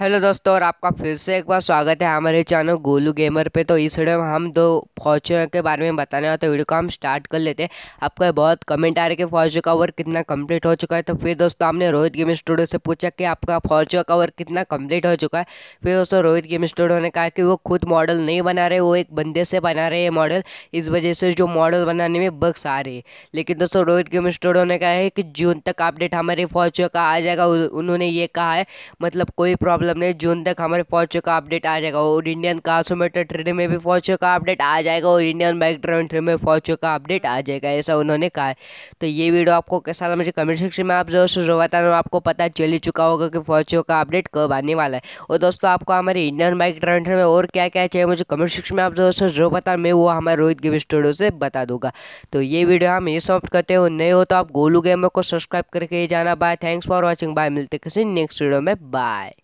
hello दोस्तों और आपका फिर से एक बार स्वागत है हमारे चैनल गोलू गेमर पे तो इस वीडियो में हम दो फौजों के बारे में बताने वाले तो वीडियो को हम स्टार्ट कर लेते हैं आपका बहुत कमेंट आ रहे कि फौजों का ओवर कितना कंप्लीट हो चुका है तो फिर दोस्तों हमने रोहित गेम स्टूडियो से पूछा कि आपका फौजों का ओवर कितना कम्प्लीट हो चुका है फिर दोस्तों रोहित गेम स्टूडियो ने कहा कि वो खुद मॉडल नहीं बना रहे वो एक बंदे से बना रहे हैं मॉडल इस वजह से जो मॉडल बनाने में बक्स आ रही है लेकिन दोस्तों रोहित गेम स्टूडियो ने कहा है कि जून तक अपडेट हमारे फौजों का आ जाएगा उन्होंने ये कहा है मतलब कोई प्रॉब्लम प्रॉब्लम नहीं जून तक हमारे फौज का अपडेट आ जाएगा और इंडियन कार सौ ट्रेन में भी फौज का अपडेट आ जाएगा और इंडियन बाइक ट्रेन ट्रेन में फौज का अपडेट आ जाएगा ऐसा उन्होंने कहा तो ये वीडियो आपको कैसा लगा मुझे कमेंट सेक्शन में आप जरूर से जरूर बताना आपको पता चल ही चुका होगा कि फौज का अपडेट कब आने वाला है और दोस्तों आपको हमारे इंडियन बाइक ट्रेन ट्रेन में और क्या क्या चाहिए मुझे कमेंट सेक्शन में आप जरूर से जो बता मैं वो हमारे रोहित गेम स्टूडियो से बता दूंगा तो ये वीडियो हम ये सॉफ्ट करते हो नहीं हो तो आप गोलू गेमर को सब्सक्राइब करके जाना bye thanks for watching bye मिलते किसी नेक्स्ट वीडियो में बाय